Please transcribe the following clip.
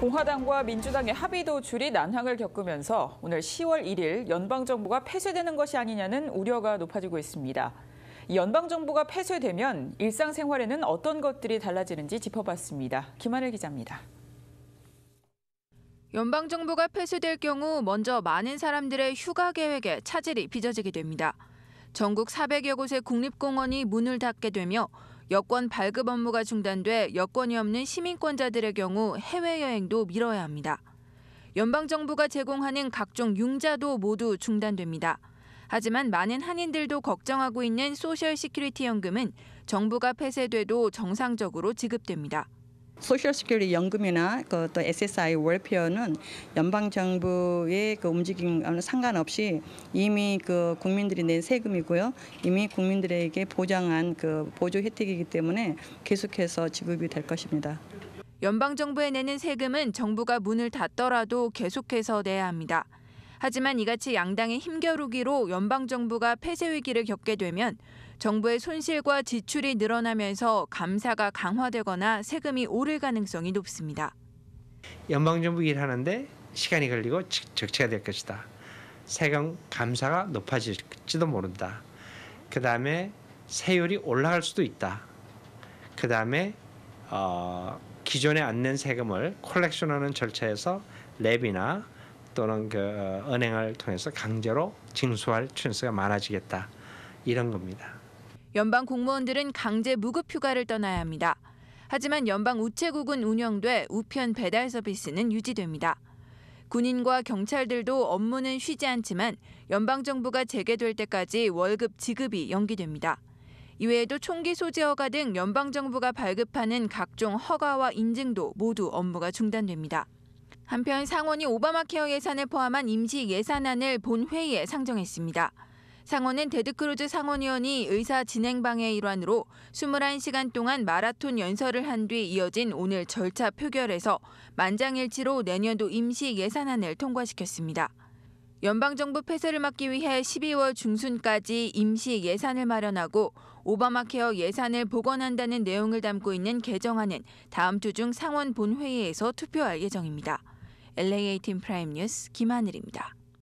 공화당과 민주당의 합의도 줄이 난항을 겪으면서 오늘 10월 1일 연방정부가 폐쇄되는 것이 아니냐는 우려가 높아지고 있습니다. 연방정부가 폐쇄되면 일상생활에는 어떤 것들이 달라지는지 짚어봤습니다. 김하늘 기자입니다. 연방정부가 폐쇄될 경우 먼저 많은 사람들의 휴가 계획에 차질이 빚어지게 됩니다. 전국 400여 곳의 국립공원이 문을 닫게 되며 여권 발급 업무가 중단돼 여권이 없는 시민권자들의 경우 해외여행도 미뤄야 합니다. 연방정부가 제공하는 각종 융자도 모두 중단됩니다. 하지만 많은 한인들도 걱정하고 있는 소셜시큐리티 연금은 정부가 폐쇄돼도 정상적으로 지급됩니다. 소셜 스큐리 연금이나 그또 SSI 월페어는 연방 정부의 그, 그 움직임과는 상관없이 이미 그 국민들이 낸 세금이고요. 이미 국민들에게 보장한 그 보조 혜택이기 때문에 계속해서 지급이 될 것입니다. 연방 정부에 내는 세금은 정부가 문을 닫더라도 계속해서 내야 합니다. 하지만 이같이 양당의 힘겨루기로 연방 정부가 폐쇄 위기를 겪게 되면 정부의 손실과 지출이 늘어나면서 감사가 강화되거나 세금이 오를 가능성이 높습니다. 연방정부 일하는데 시간이 걸리고 적체가 될 것이다. 세금 감사가 높아질지도 모른다. 그 다음에 세율이 올라갈 수도 있다. 그 다음에 어, 기존에 안 낸 세금을 콜렉션하는 절차에서 랩이나 또는 그 어, 은행을 통해서 강제로 징수할 춘스가 많아지겠다 이런 겁니다. 연방 공무원들은 강제 무급 휴가를 떠나야 합니다. 하지만 연방 우체국은 운영돼 우편 배달 서비스는 유지됩니다. 군인과 경찰들도 업무는 쉬지 않지만 연방 정부가 재개될 때까지 월급 지급이 연기됩니다. 이외에도 총기 소지 허가 등 연방 정부가 발급하는 각종 허가와 인증도 모두 업무가 중단됩니다. 한편 상원이 오바마 케어 예산을 포함한 임시 예산안을 본회의에 상정했습니다. 상원은 데드크루즈 상원의원이 의사 진행방해 일환으로 21시간 동안 마라톤 연설을 한 뒤 이어진 오늘 절차 표결에서 만장일치로 내년도 임시 예산안을 통과시켰습니다. 연방정부 폐쇄를 막기 위해 12월 중순까지 임시 예산을 마련하고 오바마 케어 예산을 복원한다는 내용을 담고 있는 개정안은 다음 주 중 상원 본회의에서 투표할 예정입니다. l a 팀 프라임 뉴스 김하늘입니다.